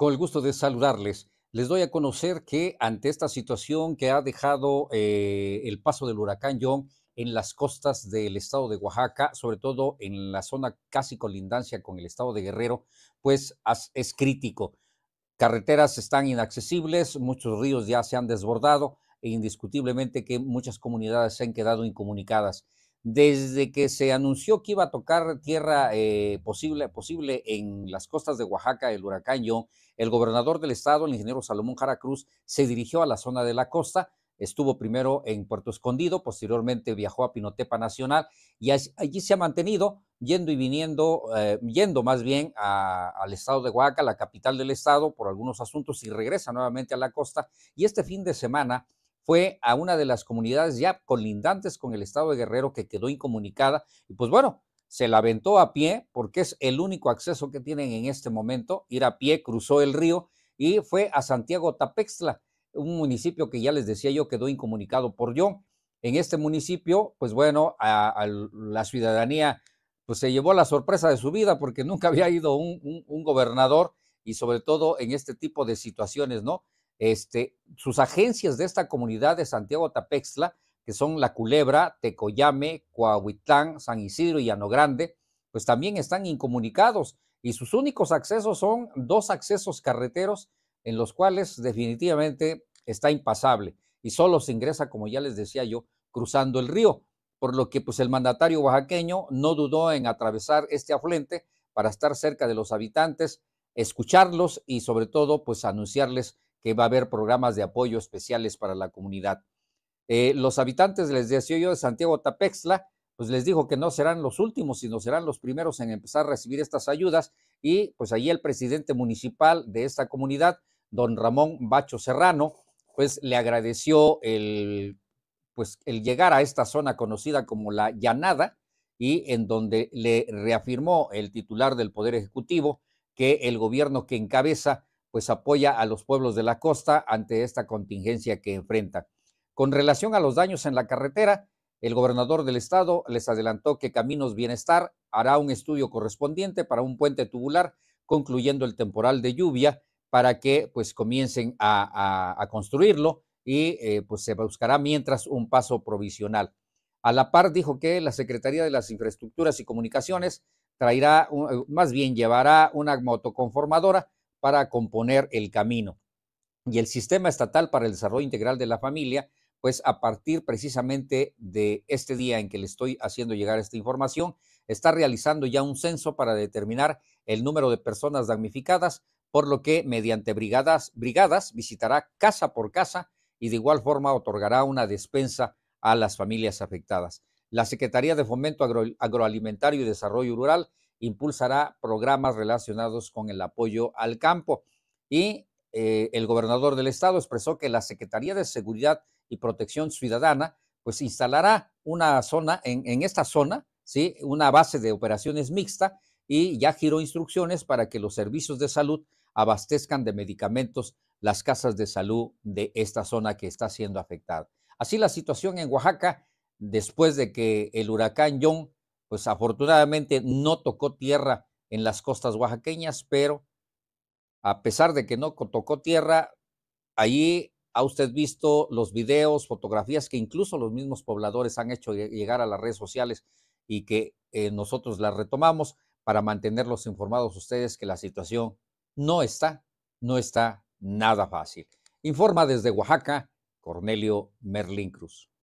Con el gusto de saludarles. Les doy a conocer que ante esta situación que ha dejado eh, el paso del huracán John en las costas del estado de Oaxaca, sobre todo en la zona casi colindancia con el estado de Guerrero, pues es crítico. Carreteras están inaccesibles, muchos ríos ya se han desbordado e indiscutiblemente que muchas comunidades se han quedado incomunicadas desde que se anunció que iba a tocar tierra eh, posible, posible en las costas de Oaxaca, el huracán Yo, el gobernador del estado, el ingeniero Salomón Jara Cruz, se dirigió a la zona de la costa, estuvo primero en Puerto Escondido, posteriormente viajó a Pinotepa Nacional y allí se ha mantenido yendo y viniendo, eh, yendo más bien al estado de Oaxaca, la capital del estado, por algunos asuntos y regresa nuevamente a la costa. Y este fin de semana fue a una de las comunidades ya colindantes con el estado de Guerrero que quedó incomunicada y pues bueno, se la aventó a pie porque es el único acceso que tienen en este momento, ir a pie, cruzó el río y fue a Santiago Tapextla, un municipio que ya les decía yo quedó incomunicado por yo. En este municipio, pues bueno, a, la ciudadanía pues se llevó la sorpresa de su vida porque nunca había ido un gobernador y sobre todo en este tipo de situaciones, ¿no? Este, sus agencias de esta comunidad de Santiago Tapextla que son La Culebra, Tecoyame, Coahuitlán, San Isidro y Ano Grande, pues también están incomunicados y sus únicos accesos son dos accesos carreteros en los cuales definitivamente está impasable y solo se ingresa, como ya les decía yo, cruzando el río, por lo que pues el mandatario oaxaqueño no dudó en atravesar este afluente para estar cerca de los habitantes, escucharlos y sobre todo pues anunciarles que va a haber programas de apoyo especiales para la comunidad. Eh, los habitantes, les decía yo, de Santiago Tapexla, pues les dijo que no serán los últimos, sino serán los primeros en empezar a recibir estas ayudas. Y pues allí el presidente municipal de esta comunidad, don Ramón Bacho Serrano, pues le agradeció el, pues, el llegar a esta zona conocida como la Llanada y en donde le reafirmó el titular del Poder Ejecutivo que el gobierno que encabeza pues apoya a los pueblos de la costa ante esta contingencia que enfrenta. Con relación a los daños en la carretera, el gobernador del estado les adelantó que Caminos Bienestar hará un estudio correspondiente para un puente tubular, concluyendo el temporal de lluvia, para que pues comiencen a, construirlo y eh, pues se buscará mientras un paso provisional. A la par dijo que la Secretaría de las Infraestructuras y Comunicaciones traerá, más bien llevará una motoconformadora para componer el camino. Y el Sistema Estatal para el Desarrollo Integral de la Familia, pues a partir precisamente de este día en que le estoy haciendo llegar esta información, está realizando ya un censo para determinar el número de personas damnificadas, por lo que mediante brigadas, visitará casa por casa y de igual forma otorgará una despensa a las familias afectadas. La Secretaría de Fomento Agroalimentario y Desarrollo Rural impulsará programas relacionados con el apoyo al campo. Y eh, el gobernador del estado expresó que la Secretaría de Seguridad y Protección Ciudadana pues instalará una zona, en, esta zona, ¿sí? una base de operaciones mixta y ya giró instrucciones para que los servicios de salud abastezcan de medicamentos las casas de salud de esta zona que está siendo afectada. Así la situación en Oaxaca, después de que el huracán John pues afortunadamente no tocó tierra en las costas oaxaqueñas, pero a pesar de que no tocó tierra, allí ha usted visto los videos, fotografías que incluso los mismos pobladores han hecho llegar a las redes sociales y que eh, nosotros las retomamos para mantenerlos informados ustedes que la situación no está, no está nada fácil. Informa desde Oaxaca, Cornelio Merlín Cruz.